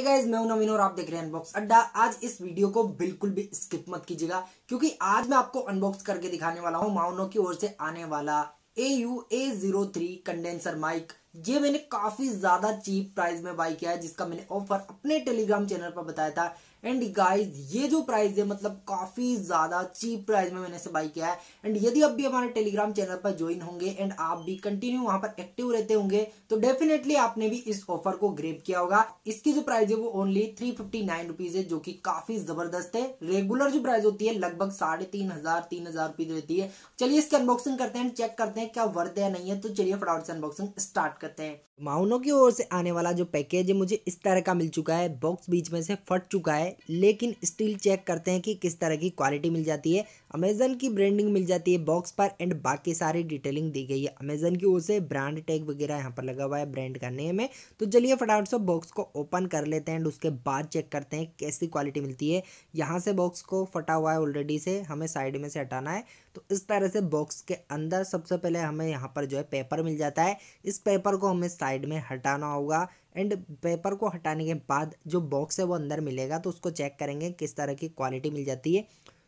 guys मैं नवीन और आप देख रहे हैं अनबॉक्स अड्डा आज इस वीडियो को बिल्कुल भी स्किप मत कीजिएगा क्योंकि आज मैं आपको अनबॉक्स करके दिखाने वाला हूं माउनो की ओर से आने वाला A U A zero three condenser mike ये मैंने काफी ज्यादा चीप प्राइस में बाई किया है जिसका मैंने ऑफर अपने टेलीग्राम चैनल पर बताया था एंड गाइज ये जो प्राइस है मतलब काफी ज्यादा चीप प्राइस में मैंने इसे बाई किया है एंड यदि आप भी हमारे टेलीग्राम चैनल पर ज्वाइन होंगे एंड आप भी कंटिन्यू वहां पर एक्टिव रहते होंगे तो डेफिनेटली आपने भी इस ऑफर को ग्रेप किया होगा इसकी जो प्राइस है वो only three fifty nine rupees है जो की काफी जबरदस्त है रेगुलर जो प्राइस होती है लगभग साढ़े तीन हजार तीन हजार रुपीज रहती है चलिए इसकी अनबॉक्सिंग करते हैं चेक करते हैं क्या वर्थ है नहीं है तो चलिए फटाफट से अनबॉक्सिंग स्टार्ट करते हैं माउनो की ओर से आने वाला जो पैकेज है मुझे इस तरह का मिल चुका है बॉक्स बीच में से फट चुका है लेकिन स्टिल चेक करते हैं कि किस तरह की क्वालिटी मिल जाती है अमेजन की ब्रांडिंग मिल जाती है बॉक्स पर एंड बाकी सारी डिटेलिंग दी गई है अमेजन की ओर से ब्रांड टैग वगैरह यहाँ पर लगा हुआ है ब्रांड का नेम है तो चलिए फटाफट से बॉक्स को ओपन कर लेते हैं एंड उसके बाद चेक करते हैं कैसी क्वालिटी मिलती है यहाँ से बॉक्स को फटा हुआ है ऑलरेडी से हमें साइड में से हटाना है तो इस तरह से बॉक्स के अंदर सबसे पहले हमें यहाँ पर जो है पेपर मिल जाता है इस पेपर को हमें साइड साइड में हटाना होगा एंड पेपर को हटाने के बाद जो बॉक्स है वो अंदर मिलेगा तो उसको चेक करेंगे किस तरह की क्वालिटी मिल जाती है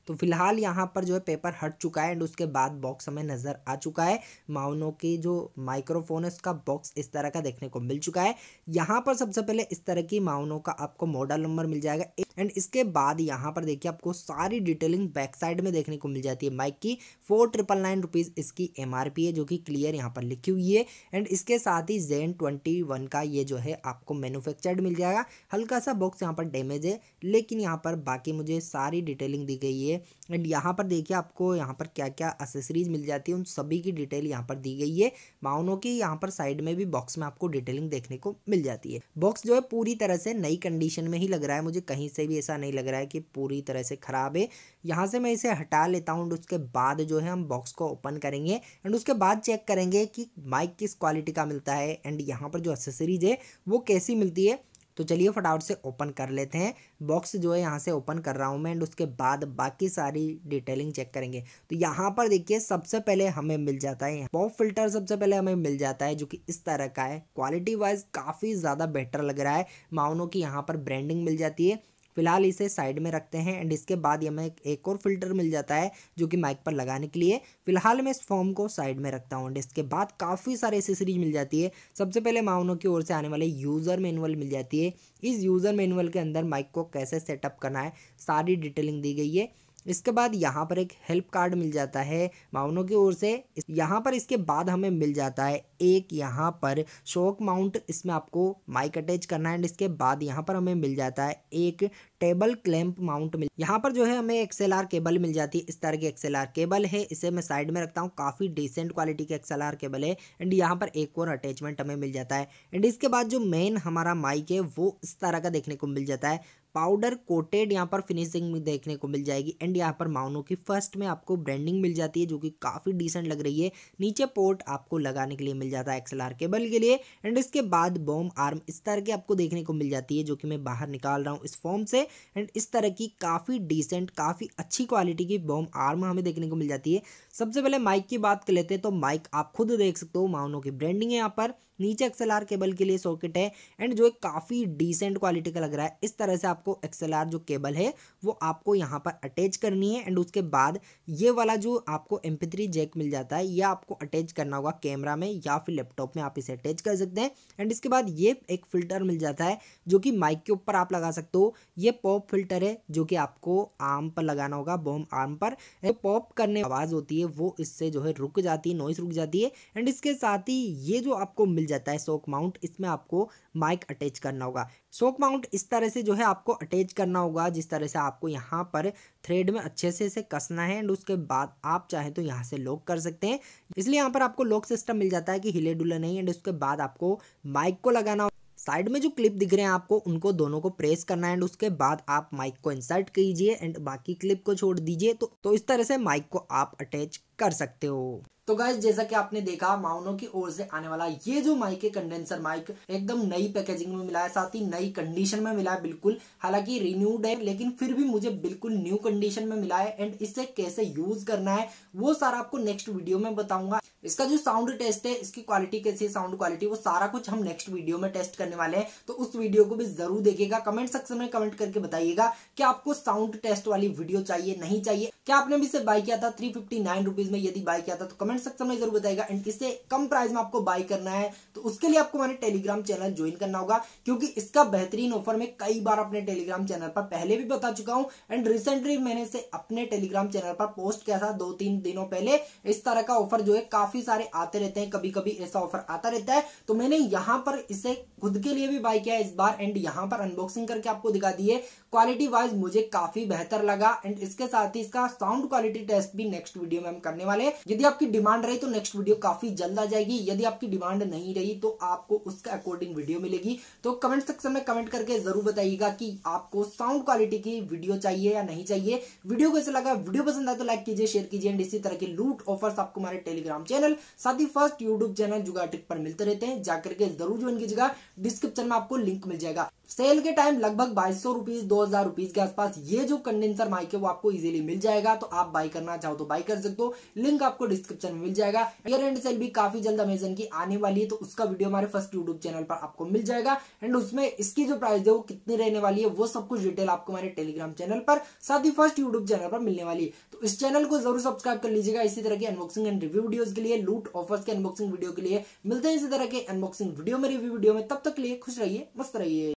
तो फिलहाल यहाँ पर जो है पेपर हट चुका है एंड उसके बाद बॉक्स हमें नज़र आ चुका है माउनो की जो माइक्रोफोन है उसका बॉक्स इस तरह का देखने को मिल चुका है यहाँ पर सबसे पहले इस तरह की माउनो का आपको मॉडल नंबर मिल जाएगा एंड इसके बाद यहाँ पर देखिए आपको सारी डिटेलिंग बैक साइड में देखने को मिल जाती है माइक की फोर ट्रिपल नाइन रुपीज़ इसकी एम है जो कि क्लियर यहाँ पर लिखी हुई है एंड इसके साथ ही जेन ट्वेंटी वन का ये जो है आपको मैनुफैक्चर्ड मिल जाएगा हल्का सा बॉक्स यहाँ पर डैमेज है लेकिन यहाँ पर बाकी मुझे सारी डिटेलिंग दी गई है चाहिए एंड यहाँ पर देखिए आपको यहाँ पर क्या क्या एसेसरीज मिल जाती है उन सभी की डिटेल यहाँ पर दी गई है माउनो की यहाँ पर साइड में भी बॉक्स में आपको डिटेलिंग देखने को मिल जाती है बॉक्स जो है पूरी तरह से नई कंडीशन में ही लग रहा है मुझे कहीं से भी ऐसा नहीं लग रहा है कि पूरी तरह से ख़राब है यहाँ से मैं इसे हटा लेता हूँ उसके बाद जो है हम बॉक्स को ओपन करेंगे एंड उसके बाद चेक करेंगे कि माइक किस क्वालिटी का मिलता है एंड यहाँ पर जो एसेसरीज है वो कैसी मिलती है तो चलिए फटाफट से ओपन कर लेते हैं बॉक्स जो है यहाँ से ओपन कर रहा हूँ मैं एंड उसके बाद बाकी सारी डिटेलिंग चेक करेंगे तो यहाँ पर देखिए सबसे पहले हमें मिल जाता है पॉप फिल्टर सबसे पहले हमें मिल जाता है जो कि इस तरह का है क्वालिटी वाइज काफ़ी ज़्यादा बेटर लग रहा है माउनो की यहाँ पर ब्रांडिंग मिल जाती है फिलहाल इसे साइड में रखते हैं एंड इसके बाद ये हमें एक और फिल्टर मिल जाता है जो कि माइक पर लगाने के लिए फिलहाल मैं इस फॉर्म को साइड में रखता हूँ एंड इसके बाद काफ़ी सारे एसेसरीज मिल जाती है सबसे पहले माउनों की ओर से आने वाले यूज़र मैनुअल मिल जाती है इस यूज़र मैनुअल के अंदर माइक को कैसे सेटअप करना है सारी डिटेलिंग दी गई है इसके बाद यहाँ पर एक हेल्प कार्ड मिल जाता है माउनो की ओर से यहाँ पर इसके बाद हमें मिल जाता है एक यहाँ पर शॉक माउंट इसमें आपको माइक अटैच करना है एंड इसके बाद यहाँ पर हमें मिल जाता है एक टेबल क्लैंप माउंट मिल यहाँ पर जो है हमें एक्सएलआर केबल मिल जाती है इस तरह की एक्सएलआर केबल है इसे मैं साइड में रखता हूँ काफ़ी डिसेंट क्वालिटी की एक्सएलआर केबल है एंड यहाँ पर एक और अटैचमेंट हमें मिल जाता है एंड इसके बाद जो मेन हमारा माइक है वो इस तरह का देखने को मिल जाता है पाउडर कोटेड यहाँ पर फिनिशिंग में देखने को मिल जाएगी एंड यहाँ पर माउनो की फर्स्ट में आपको ब्रांडिंग मिल जाती है जो कि काफ़ी डिसेंट लग रही है नीचे पोर्ट आपको लगाने के लिए मिल जाता है एक्सएलआर केबल के लिए एंड इसके बाद बॉम आर्म इस तरह की आपको देखने को मिल जाती है जो कि मैं बाहर निकाल रहा हूँ इस फॉर्म से एंड इस तरह की काफ़ी डिसेंट काफ़ी अच्छी क्वालिटी की बॉम आर्म हमें देखने को मिल जाती है सबसे पहले माइक की बात कर लेते हैं तो माइक आप खुद देख सकते हो माउनो की ब्रांडिंग है यहाँ पर नीचे एक्सएलआर केबल के लिए सॉकेट है एंड जो एक काफ़ी डिसेंट क्वालिटी का लग रहा है इस तरह से आप आपको एक्सएलआर जो केबल है वो आपको यहाँ पर अटैच करनी है एंड उसके बाद ये वाला जो आपको एम जैक मिल जाता है ये आपको अटैच करना होगा कैमरा में या फिर लैपटॉप में आप इसे अटैच कर सकते हैं एंड इसके बाद ये एक फ़िल्टर मिल जाता है जो कि माइक के ऊपर आप लगा सकते हो ये पॉप फिल्टर है जो कि आपको आर्म पर लगाना होगा बॉम आर्म पर तो पॉप करने आवाज़ होती है वो इससे जो है रुक जाती है नॉइस रुक जाती है एंड इसके साथ ही ये जो आपको मिल जाता है सोक माउंट इसमें आपको माइक अटैच करना होगा सोक माउंट इस तरह से जो है आपको अटैच करना होगा जिस तरह से आपको यहाँ पर थ्रेड में अच्छे से इसे कसना है एंड उसके बाद आप चाहे तो यहाँ से लॉक कर सकते हैं इसलिए यहाँ पर आपको लॉक सिस्टम मिल जाता है कि हिले डुले नहीं एंड उसके बाद आपको माइक को लगाना साइड में जो क्लिप दिख रहे हैं आपको उनको दोनों को प्रेस करना है एंड उसके बाद आप माइक को इंसर्ट कीजिए एंड बाकी क्लिप को छोड़ दीजिए तो, तो इस तरह से माइक को आप अटैच कर सकते हो तो गाइज जैसा कि आपने देखा माउनो की ओर से आने वाला ये जो माइक है कंडेंसर माइक एकदम नई पैकेजिंग में मिला है साथ ही नई कंडीशन में मिला है बिल्कुल हालांकि रिन्यूड है लेकिन फिर भी मुझे बिल्कुल न्यू कंडीशन में मिला है एंड इसे कैसे यूज करना है वो सारा आपको नेक्स्ट वीडियो में बताऊंगा इसका जो साउंड टेस्ट है इसकी क्वालिटी कैसी है साउंड क्वालिटी वो सारा कुछ हम नेक्स्ट वीडियो में टेस्ट करने वाले हैं तो उस वीडियो को भी जरूर देखिएगा कमेंट सेक्शन में कमेंट करके बताइएगा कि आपको साउंड टेस्ट वाली वीडियो चाहिए नहीं चाहिए क्या आपने भी इसे बाय किया था थ्री फिफ्टी नाइन रुपीज में यदि बाय किया था तो कमेंट सेक्शन में जरूर बताएगा एंड किससे कम प्राइस में आपको बाय करना है तो उसके लिए आपको हमारे टेलीग्राम चैनल ज्वाइन करना होगा क्योंकि इसका बेहतरीन ऑफर मैं कई बार अपने टेलीग्राम चैनल पर पहले भी बता चुका हूं एंड रिसेंटली मैंने इसे अपने टेलीग्राम चैनल पर पोस्ट किया था दो तीन दिनों पहले इस तरह का ऑफर जो है काफी सारे आते रहते हैं कभी कभी ऐसा ऑफर आता रहता है तो मैंने यहां पर इसे खुद के लिए भी बाय किया इस बार एंड यहां पर अनबॉक्सिंग करके आपको दिखा दिए क्वालिटी वाइज मुझे काफी बेहतर लगा एंड इसके साथ ही इसका साउंड क्वालिटी टेस्ट भी नेक्स्ट वीडियो में हम कर करने वाले हैं यदि आपकी डिमांड रही तो नेक्स्ट वीडियो काफी जल्द आ जाएगी यदि आपकी डिमांड नहीं रही तो आपको उसके अकॉर्डिंग वीडियो मिलेगी तो कमेंट सेक्शन में कमेंट करके जरूर बताइएगा कि आपको साउंड क्वालिटी की वीडियो चाहिए या नहीं चाहिए वीडियो कैसे लगा वीडियो पसंद आए तो लाइक कीजिए शेयर कीजिए एंड इसी तरह के लूट ऑफर्स आपको हमारे टेलीग्राम चैनल साथ ही फर्स्ट यूट्यूब चैनल जुगाटिक पर मिलते रहते हैं जाकर के जरूर ज्वाइन कीजिएगा डिस्क्रिप्शन में आपको लिंक मिल जाएगा सेल के टाइम लगभग बाईस सौ रुपीज दो हजार रुपीज के आसपास ये जो कंडेंसर माइक है वो आपको इजीली मिल जाएगा तो आप बाय करना चाहो तो बाय कर सकते हो लिंक आपको डिस्क्रिप्शन में मिल जाएगा ईयर एंड सेल भी काफी जल्द अमेजन की आने वाली है तो उसका वीडियो हमारे फर्स्ट यूट्यूब चैनल पर आपको मिल जाएगा एंड उसमें इसकी जो प्राइस है वो कितनी रहने वाली है वो सब कुछ डिटेल आपको हमारे टेलीग्राम चैनल पर साथ ही फर्स्ट यूट्यूब चैनल पर मिलने वाली है तो इस चैनल को जरूर सब्सक्राइब कर लीजिएगा इसी तरह की अनबॉक्सिंग एंड रिव्यू वीडियो के लिए लूट ऑफर्स के अनबॉक्सिंग वीडियो के लिए मिलते हैं इसी तरह के अनबॉक्सिंग वीडियो में रिव्यू वीडियो में तब तक लिए खुश रहिए मस्त रहिए